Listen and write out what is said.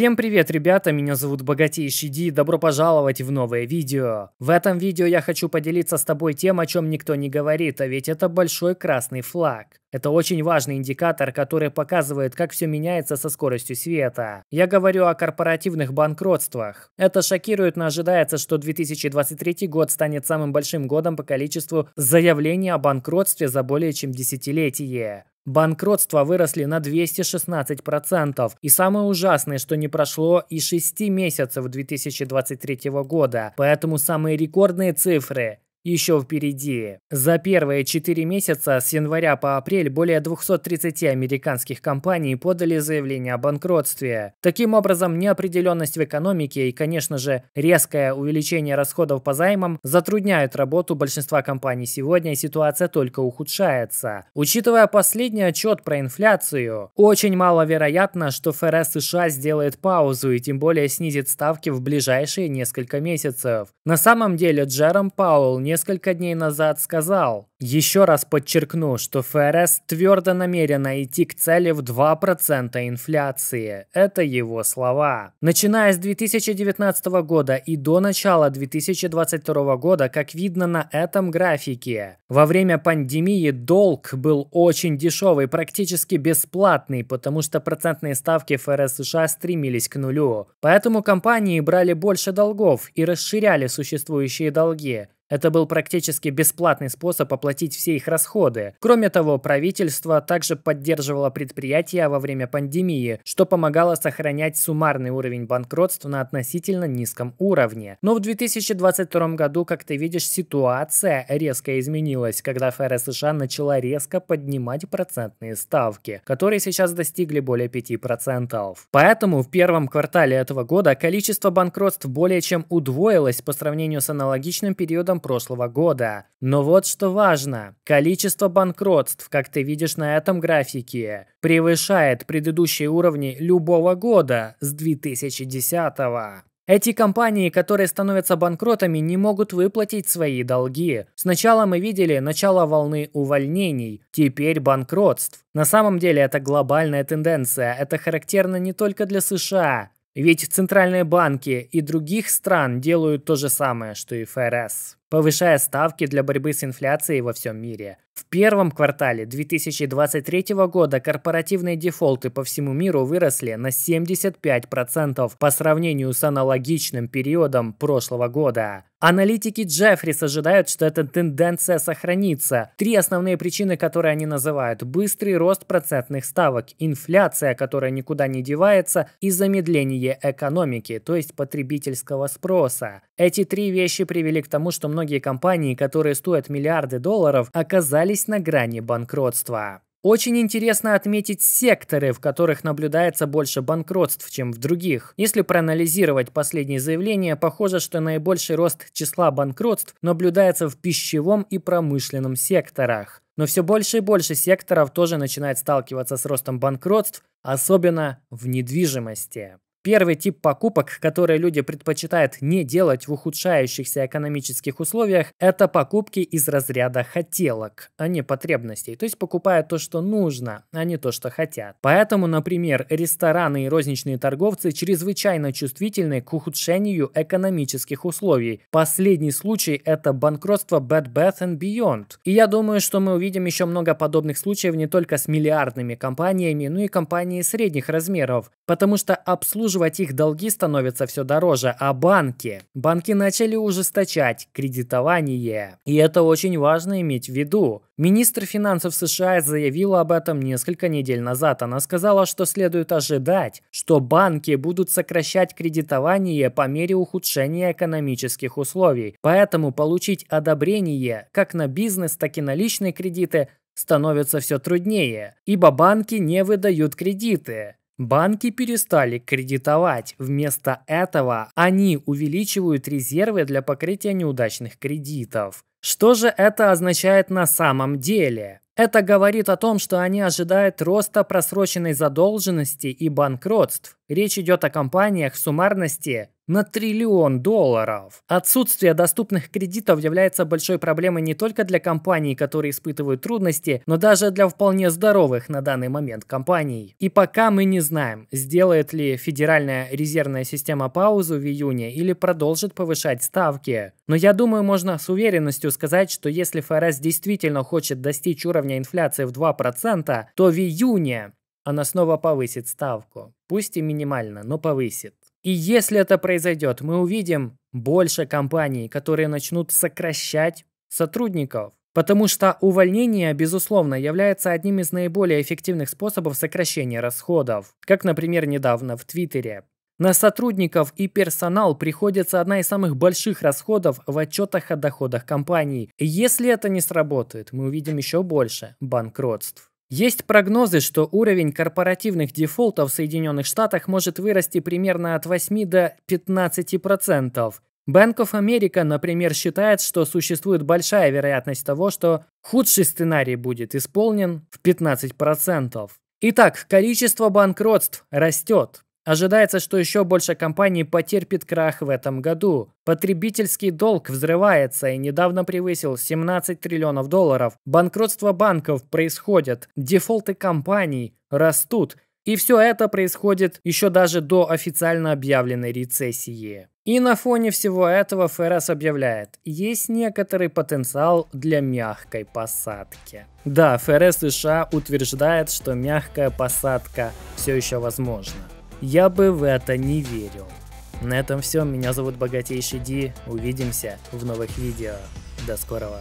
Всем привет, ребята, меня зовут Богатейший Ди, добро пожаловать в новое видео. В этом видео я хочу поделиться с тобой тем, о чем никто не говорит, а ведь это большой красный флаг. Это очень важный индикатор, который показывает, как все меняется со скоростью света. Я говорю о корпоративных банкротствах. Это шокирует, но ожидается, что 2023 год станет самым большим годом по количеству заявлений о банкротстве за более чем десятилетие. Банкротства выросли на 216%. И самое ужасное, что не прошло и 6 месяцев 2023 года. Поэтому самые рекордные цифры еще впереди. За первые 4 месяца с января по апрель более 230 американских компаний подали заявление о банкротстве. Таким образом, неопределенность в экономике и, конечно же, резкое увеличение расходов по займам затрудняют работу большинства компаний сегодня, и ситуация только ухудшается. Учитывая последний отчет про инфляцию, очень маловероятно, что ФРС США сделает паузу и тем более снизит ставки в ближайшие несколько месяцев. На самом деле Джером Пауэлл не несколько дней назад сказал. Еще раз подчеркну, что ФРС твердо намерена идти к цели в 2% инфляции. Это его слова. Начиная с 2019 года и до начала 2022 года, как видно на этом графике, во время пандемии долг был очень дешевый, практически бесплатный, потому что процентные ставки ФРС США стремились к нулю. Поэтому компании брали больше долгов и расширяли существующие долги, это был практически бесплатный способ оплатить все их расходы. Кроме того, правительство также поддерживало предприятия во время пандемии, что помогало сохранять суммарный уровень банкротств на относительно низком уровне. Но в 2022 году, как ты видишь, ситуация резко изменилась, когда ФРС США начала резко поднимать процентные ставки, которые сейчас достигли более 5%. Поэтому в первом квартале этого года количество банкротств более чем удвоилось по сравнению с аналогичным периодом прошлого года. Но вот что важно. Количество банкротств, как ты видишь на этом графике, превышает предыдущие уровни любого года с 2010 -го. Эти компании, которые становятся банкротами, не могут выплатить свои долги. Сначала мы видели начало волны увольнений, теперь банкротств. На самом деле это глобальная тенденция, это характерно не только для США. Ведь центральные банки и других стран делают то же самое, что и ФРС повышая ставки для борьбы с инфляцией во всем мире. В первом квартале 2023 года корпоративные дефолты по всему миру выросли на 75% по сравнению с аналогичным периодом прошлого года. Аналитики Джеффрис ожидают, что эта тенденция сохранится. Три основные причины, которые они называют – быстрый рост процентных ставок, инфляция, которая никуда не девается, и замедление экономики, то есть потребительского спроса. Эти три вещи привели к тому, что многие многие компании, которые стоят миллиарды долларов, оказались на грани банкротства. Очень интересно отметить секторы, в которых наблюдается больше банкротств, чем в других. Если проанализировать последние заявления, похоже, что наибольший рост числа банкротств наблюдается в пищевом и промышленном секторах. Но все больше и больше секторов тоже начинает сталкиваться с ростом банкротств, особенно в недвижимости. Первый тип покупок, которые люди предпочитают не делать в ухудшающихся экономических условиях, это покупки из разряда хотелок, а не потребностей. То есть покупают то, что нужно, а не то, что хотят. Поэтому, например, рестораны и розничные торговцы чрезвычайно чувствительны к ухудшению экономических условий. Последний случай – это банкротство Bad Bath and Beyond. И я думаю, что мы увидим еще много подобных случаев не только с миллиардными компаниями, но и компаниями средних размеров, потому что обслуживание обслуживать их долги становится все дороже, а банки? Банки начали ужесточать кредитование. И это очень важно иметь в виду. Министр финансов США заявила об этом несколько недель назад. Она сказала, что следует ожидать, что банки будут сокращать кредитование по мере ухудшения экономических условий. Поэтому получить одобрение как на бизнес, так и на личные кредиты становится все труднее, ибо банки не выдают кредиты. Банки перестали кредитовать. Вместо этого они увеличивают резервы для покрытия неудачных кредитов. Что же это означает на самом деле? Это говорит о том, что они ожидают роста просроченной задолженности и банкротств. Речь идет о компаниях в суммарности на триллион долларов. Отсутствие доступных кредитов является большой проблемой не только для компаний, которые испытывают трудности, но даже для вполне здоровых на данный момент компаний. И пока мы не знаем, сделает ли Федеральная резервная система паузу в июне или продолжит повышать ставки. Но я думаю, можно с уверенностью сказать, что если ФРС действительно хочет достичь уровня инфляции в 2%, то в июне она снова повысит ставку. Пусть и минимально, но повысит. И если это произойдет, мы увидим больше компаний, которые начнут сокращать сотрудников. Потому что увольнение, безусловно, является одним из наиболее эффективных способов сокращения расходов, как, например, недавно в Твиттере. На сотрудников и персонал приходится одна из самых больших расходов в отчетах о доходах компаний. И если это не сработает, мы увидим еще больше банкротств. Есть прогнозы, что уровень корпоративных дефолтов в Соединенных Штатах может вырасти примерно от 8 до 15%. процентов. Bank of America, например, считает, что существует большая вероятность того, что худший сценарий будет исполнен в 15%. процентов. Итак, количество банкротств растет. Ожидается, что еще больше компаний потерпит крах в этом году. Потребительский долг взрывается и недавно превысил 17 триллионов долларов. Банкротство банков происходит, дефолты компаний растут. И все это происходит еще даже до официально объявленной рецессии. И на фоне всего этого ФРС объявляет, есть некоторый потенциал для мягкой посадки. Да, ФРС США утверждает, что мягкая посадка все еще возможна. Я бы в это не верил. На этом все, меня зовут Богатейший Ди, увидимся в новых видео. До скорого.